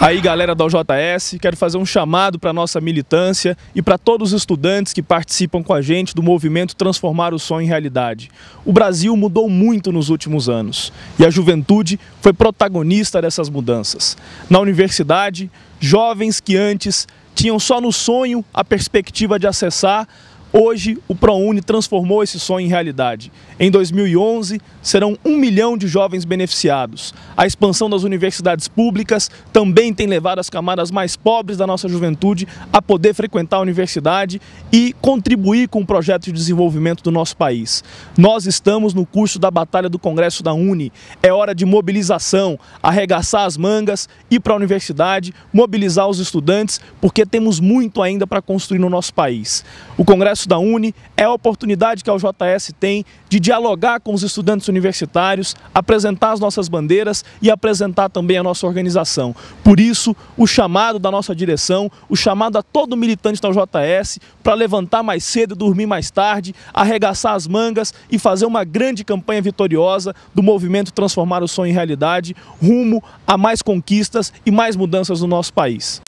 Aí, galera da OJS, quero fazer um chamado para nossa militância e para todos os estudantes que participam com a gente do movimento Transformar o Sonho em Realidade. O Brasil mudou muito nos últimos anos e a juventude foi protagonista dessas mudanças. Na universidade, jovens que antes tinham só no sonho a perspectiva de acessar Hoje, o ProUni transformou esse sonho em realidade. Em 2011, serão um milhão de jovens beneficiados. A expansão das universidades públicas também tem levado as camadas mais pobres da nossa juventude a poder frequentar a universidade e contribuir com o projeto de desenvolvimento do nosso país. Nós estamos no curso da Batalha do Congresso da Uni. É hora de mobilização, arregaçar as mangas, ir para a universidade, mobilizar os estudantes, porque temos muito ainda para construir no nosso país. O Congresso Congresso da Uni é a oportunidade que a JS tem de dialogar com os estudantes universitários, apresentar as nossas bandeiras e apresentar também a nossa organização. Por isso, o chamado da nossa direção, o chamado a todo militante da JS para levantar mais cedo, dormir mais tarde, arregaçar as mangas e fazer uma grande campanha vitoriosa do movimento Transformar o Sonho em Realidade, rumo a mais conquistas e mais mudanças no nosso país.